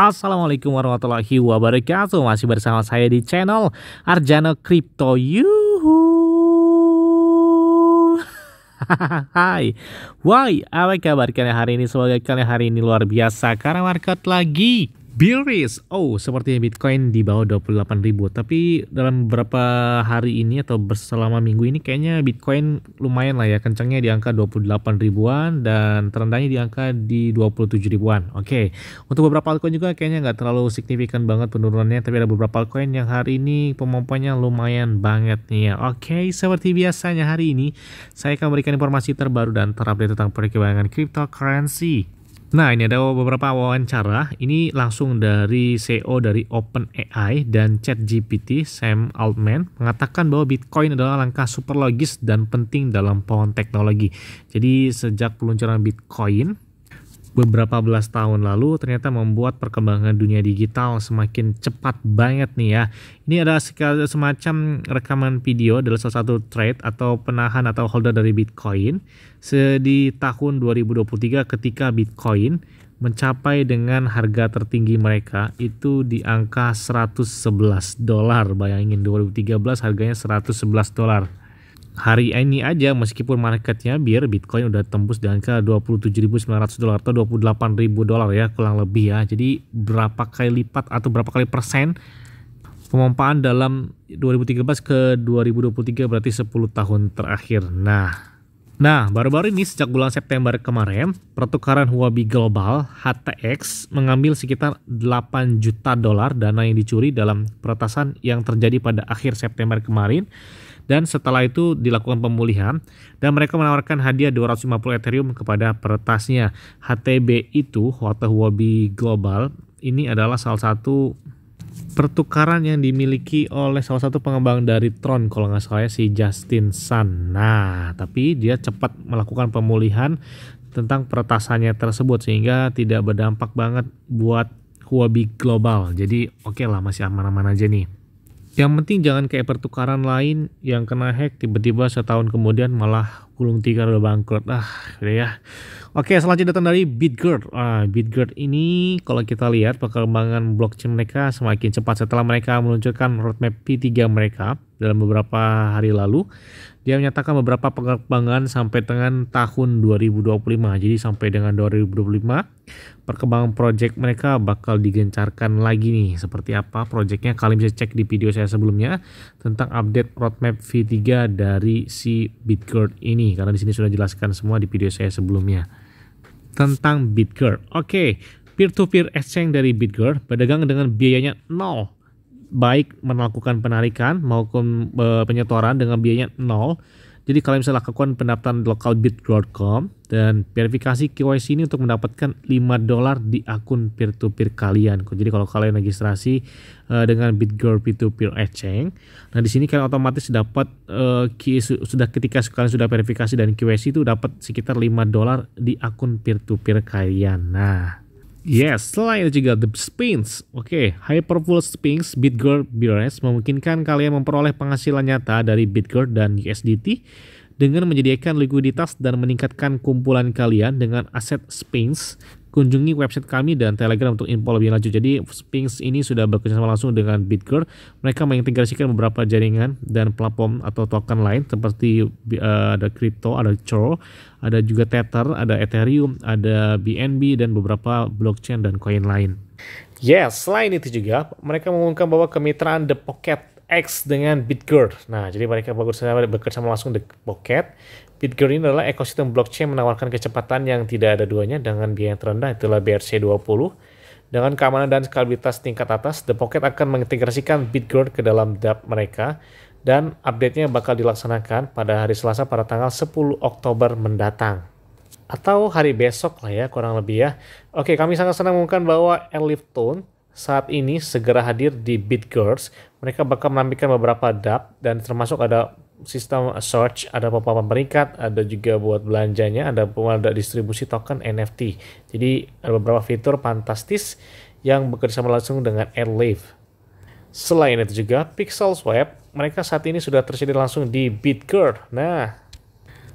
Assalamualaikum warahmatullahi wabarakatuh Masih bersama saya di channel Arjano Crypto Yuhu Hai, why, apa kabar kalian hari ini? Semoga kalian hari ini luar biasa karena market lagi Bearish, oh sepertinya Bitcoin di bawah 28.000 tapi dalam beberapa hari ini atau selama minggu ini kayaknya Bitcoin lumayan lah ya kencangnya di angka 28 ribuan dan terendahnya di angka di 27 ribuan. Oke, okay. untuk beberapa altcoin juga kayaknya nggak terlalu signifikan banget penurunannya tapi ada beberapa altcoin yang hari ini pemompanya lumayan banget nih ya. Oke, okay. seperti biasanya hari ini saya akan memberikan informasi terbaru dan terupdate tentang perkembangan cryptocurrency. Nah, ini ada beberapa wawancara. Ini langsung dari CEO dari OpenAI dan ChatGPT, Sam Altman, mengatakan bahwa Bitcoin adalah langkah super logis dan penting dalam pohon teknologi. Jadi, sejak peluncuran Bitcoin, beberapa belas tahun lalu ternyata membuat perkembangan dunia digital semakin cepat banget nih ya. Ini adalah semacam rekaman video adalah salah satu trade atau penahan atau holder dari Bitcoin di tahun 2023 ketika Bitcoin mencapai dengan harga tertinggi mereka itu di angka 111 dolar. Bayangin 2013 harganya 111 dolar hari ini aja meskipun marketnya biar Bitcoin udah tembus di angka 27.900 dolar atau 28.000 dolar ya kurang lebih ya. Jadi berapa kali lipat atau berapa kali persen pemompaan dalam 2013 ke 2023 berarti 10 tahun terakhir. Nah, Nah, baru-baru ini sejak bulan September kemarin, pertukaran Huobi Global HTX mengambil sekitar 8 juta dolar dana yang dicuri dalam peretasan yang terjadi pada akhir September kemarin dan setelah itu dilakukan pemulihan dan mereka menawarkan hadiah 250 Ethereum kepada peretasnya. HTB itu, Watahuobi Global, ini adalah salah satu pertukaran yang dimiliki oleh salah satu pengembang dari Tron kalau nggak salah ya si Justin Sun. Nah, tapi dia cepat melakukan pemulihan tentang peretasannya tersebut sehingga tidak berdampak banget buat Huobi Global. Jadi oke okay lah masih aman-aman aja nih. Yang penting jangan kayak pertukaran lain yang kena hack tiba-tiba setahun kemudian malah Gulung tikar udah bangkrut. Ah, udah ya. Oke, selanjutnya datang dari Bitgird Ah, Bitgird ini kalau kita lihat perkembangan blockchain mereka semakin cepat setelah mereka meluncurkan roadmap P3 mereka dalam beberapa hari lalu. Dia menyatakan beberapa perkembangan sampai dengan tahun 2025. Jadi sampai dengan 2025 perkembangan project mereka bakal digencarkan lagi nih. Seperti apa projectnya kalian bisa cek di video saya sebelumnya tentang update roadmap V3 dari si BitGuard ini karena di sini sudah jelaskan semua di video saya sebelumnya tentang Bitger. Oke, okay. peer-to-peer exchange dari Bitger berdagang dengan biayanya nol, baik melakukan penarikan maupun eh, penyetoran dengan biayanya nol jadi kalian bisa lakukan pendaftaran localbit.com dan verifikasi KYC ini untuk mendapatkan 5 dolar di akun peer-to-peer kalian. Jadi kalau kalian registrasi eh, dengan BitGrow peer-to-peer exchange, nah di sini kalian otomatis dapat uh, sudah ketika kalian sudah verifikasi dan KYC itu dapat sekitar 5 dolar di akun peer to -peer kalian. Nah, Yes, selain itu juga The spins. Oke, okay. Hyperfull Spins Bitgirl BRS memungkinkan kalian memperoleh penghasilan nyata dari Bitgirl dan USDT dengan menyediakan likuiditas dan meningkatkan kumpulan kalian dengan aset spins kunjungi website kami dan Telegram untuk info lebih lanjut. Jadi Sphinx ini sudah bekerjasama langsung dengan Bitcoin. Mereka mengintegrasikan beberapa jaringan dan platform atau token lain seperti uh, ada crypto, ada Choro, ada juga Tether, ada Ethereum, ada BNB dan beberapa blockchain dan koin lain. Yes, selain itu juga mereka mengumumkan bahwa kemitraan The Pocket X dengan Bitgirl. Nah, jadi mereka bekerja sama langsung di Pocket. Bitgirl ini adalah ekosistem blockchain menawarkan kecepatan yang tidak ada duanya dengan biaya yang terendah, itulah BRC20. Dengan keamanan dan skalabilitas tingkat atas, The Pocket akan mengintegrasikan Bitgirl ke dalam dApp mereka dan update-nya bakal dilaksanakan pada hari Selasa pada tanggal 10 Oktober mendatang atau hari besok lah ya kurang lebih ya. Oke, kami sangat senang mengumumkan bahwa Elif Tone saat ini segera hadir di BitGirls. Mereka bakal menampilkan beberapa DAP dan termasuk ada sistem search, ada papan peringkat, ada juga buat belanjanya, ada ada distribusi token NFT. Jadi ada beberapa fitur fantastis yang bekerja langsung dengan Airleaf. Selain itu juga Pixel Swap, mereka saat ini sudah tersedia langsung di BitGirl. Nah,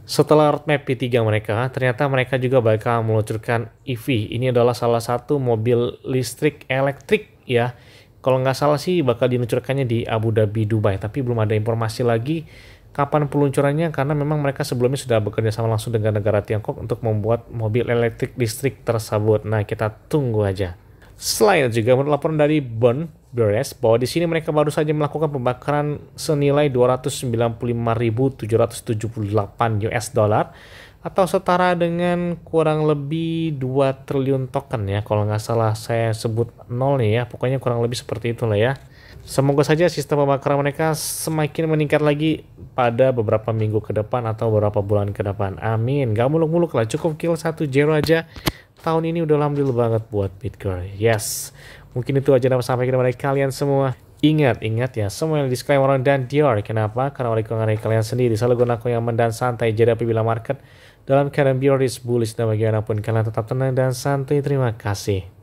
setelah roadmap P3 mereka, ternyata mereka juga bakal meluncurkan EV. Ini adalah salah satu mobil listrik elektrik ya. Kalau nggak salah sih bakal diluncurkannya di Abu Dhabi, Dubai. Tapi belum ada informasi lagi kapan peluncurannya karena memang mereka sebelumnya sudah bekerja sama langsung dengan negara Tiongkok untuk membuat mobil elektrik listrik tersebut. Nah kita tunggu aja. Selain juga menurut laporan dari Burn Beres bahwa di sini mereka baru saja melakukan pembakaran senilai 295.778 US dollar atau setara dengan kurang lebih 2 triliun token ya kalau nggak salah saya sebut nolnya ya pokoknya kurang lebih seperti itulah ya semoga saja sistem pembakaran mereka semakin meningkat lagi pada beberapa minggu ke depan atau beberapa bulan ke depan amin gak muluk-muluk lah cukup kill satu zero aja tahun ini udah lambil banget buat Bitcoin. Yes, mungkin itu aja yang mau sampaikan kepada kalian semua. Ingat, ingat ya, semua yang disclaimer dan Dior. Kenapa? Karena oleh kewenangan kalian sendiri. Selalu gunakan yang mendan santai. Jadi apabila market dalam keadaan Dior bullish dan bagaimanapun kalian tetap tenang dan santai. Terima kasih.